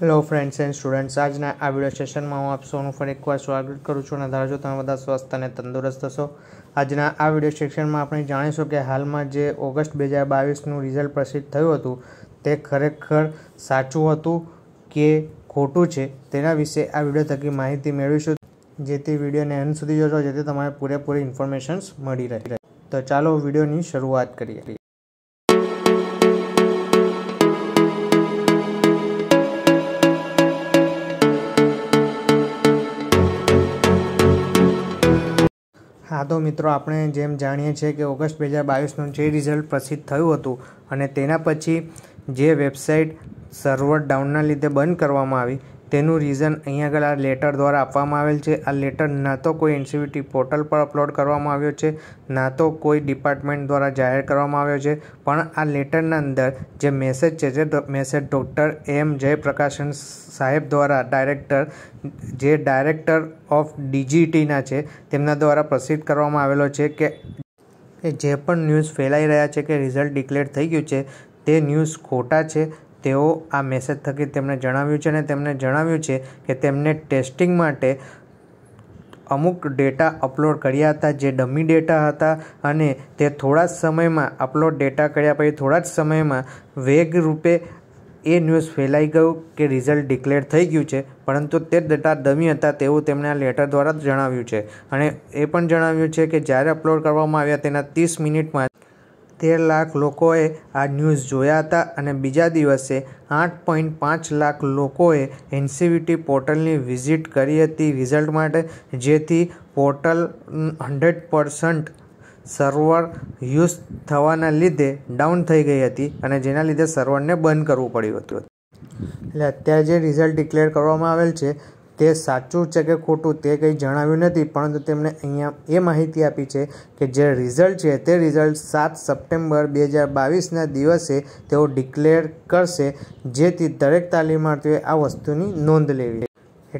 hello friends and students આજના આ video સેશનમાં હું આપ સૌનું ફરી એકવાર સ્વાગત કરું છું અને ધારો છો તમે બધા સ્વસ્થ અને તંદુરસ્ત હશો આજના આ વિડીયો સેક્શનમાં આપણે જાણીશું કે હાલમાં જે ઓગસ્ટ બે હજાર બાવીસનું રિઝલ્ટ પ્રસિદ્ધ થયું હતું તે ખરેખર સાચું હતું કે ખોટું છે તેના વિશે આ વિડીયો થકી માહિતી મેળવીશું જેથી વિડીયોને અંત સુધી જોશો જેથી તમારે પૂરેપૂરી ઇન્ફોર્મેશન્સ મળી રહે તો ચાલો વિડીયોની શરૂઆત કરીએ હા તો મિત્રો આપણે જેમ જાણીએ છીએ કે ઓગસ્ટ બે હજાર બાવીસનું જે રિઝલ્ટ પ્રસિદ્ધ થયું હતું અને તેના પછી જે વેબસાઇટ સર્વર ડાઉનના લીધે બંધ કરવામાં આવી તેનું રીઝન અહીંયા આગળ આ લેટર દ્વારા આપવામાં આવેલ છે આ લેટર ના તો કોઈ એનસીવીટી પોર્ટલ e પર અપલોડ કરવામાં આવ્યો છે ના તો કોઈ ડિપાર્ટમેન્ટ દ્વારા જાહેર કરવામાં આવ્યો છે પણ આ લેટરના અંદર જે મેસેજ છે જે મેસેજ ડૉક્ટર એમ જયપ્રકાશન સાહેબ દ્વારા ડાયરેક્ટર જે ડાયરેક્ટર ઓફ ડીજીટીના છે તેમના દ્વારા પ્રસિદ્ધ કરવામાં આવેલો છે કે જે પણ ન્યૂઝ ફેલાઈ રહ્યા છે કે રિઝલ્ટ ડિક્લેર થઈ ગયું છે તે ન્યૂઝ ખોટા છે તેઓ આ મેસેજ થકી તેમણે જણાવ્યું છે અને તેમણે જણાવ્યું છે કે તેમને ટેસ્ટિંગ માટે અમુક ડેટા અપલોડ કર્યા હતા જે ડમી ડેટા હતા અને તે થોડા જ સમયમાં અપલોડ ડેટા કર્યા પછી થોડા જ સમયમાં વેગ રૂપે એ ન્યૂઝ ફેલાઈ ગયું કે રિઝલ્ટ ડિક્લેર થઈ ગયું છે પરંતુ તે ડેટા ડમી હતા તેવું તેમણે આ લેટર દ્વારા જણાવ્યું છે અને એ પણ જણાવ્યું છે કે જ્યારે અપલોડ કરવામાં આવ્યા તેના ત્રીસ મિનિટમાં તેર લાખ લોકોએ આ ન્યૂઝ જોયા હતા અને બીજા દિવસે આઠ પોઈન્ટ પાંચ લાખ લોકોએ એનસીવીટી પોર્ટલની વિઝિટ કરી હતી રિઝલ્ટ માટે જેથી portal hundred percent server use થવાના લીધે ડાઉન થઈ ગઈ હતી અને જેના લીધે સર્વરને બંધ કરવું પડ્યું હતું એટલે અત્યારે જે રિઝલ્ટ ડિક્લેર કરવામાં આવેલ છે તે સાચું છે કે ખોટું તે કંઈ જણાવ્યું નથી પરંતુ તેમણે અહીંયા એ માહિતી આપી છે કે જે રિઝલ્ટ છે તે રિઝલ્ટ સાત સપ્ટેમ્બર બે હજાર બાવીસના દિવસે તેઓ ડિક્લેર કરશે જેથી દરેક તાલીમાર્થીઓએ આ વસ્તુની નોંધ લેવી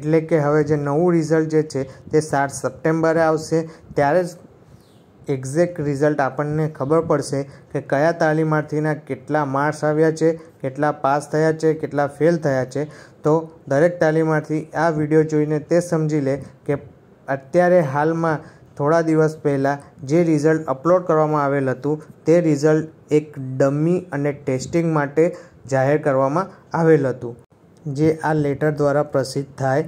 એટલે કે હવે જે નવું રિઝલ્ટ જે છે તે સાત સપ્ટેમ્બરે આવશે ત્યારે જ એક્ઝેક્ટ રિઝલ્ટ આપણને ખબર પડશે કે કયા તાલીમાર્થીના કેટલા માર્ક્સ આવ્યા છે કેટલા પાસ થયા છે કેટલા ફેલ થયા છે તો દરેક તાલીમાર્થી આ વિડીયો જોઈને તે સમજી લે કે અત્યારે હાલમાં થોડા દિવસ પહેલાં જે રિઝલ્ટ અપલોડ કરવામાં આવેલ હતું તે રિઝલ્ટ એક ડમી અને ટેસ્ટિંગ માટે જાહેર કરવામાં આવેલ હતું જે આ લેટર દ્વારા પ્રસિદ્ધ થાય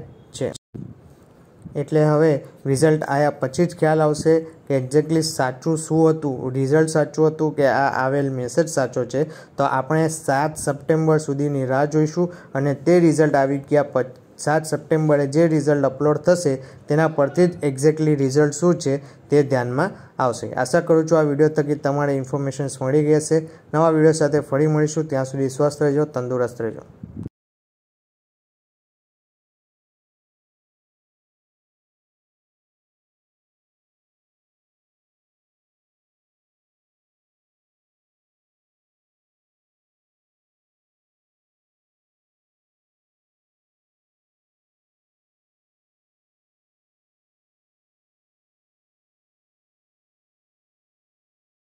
એટલે હવે રિઝલ્ટ આવ્યા પછી જ ખ્યાલ આવશે કે એક્ઝેક્ટલી સાચું શું હતું રિઝલ્ટ સાચું હતું કે આ આવેલ મેસેજ સાચો છે તો આપણે સાત સપ્ટેમ્બર સુધીની રાહ જોઈશું અને તે રિઝલ્ટ આવી ગયા સાત સપ્ટેમ્બરે જે રિઝલ્ટ અપલોડ થશે તેના પરથી જ એક્ઝેક્ટલી રિઝલ્ટ શું છે તે ધ્યાનમાં આવશે આશા કરું છું આ વિડીયો થકી તમારે ઇન્ફોર્મેશન્સ મળી ગઈ હશે નવા વિડીયો સાથે ફરી મળીશું ત્યાં સુધી સ્વસ્થ રહેજો તંદુરસ્ત રહેજો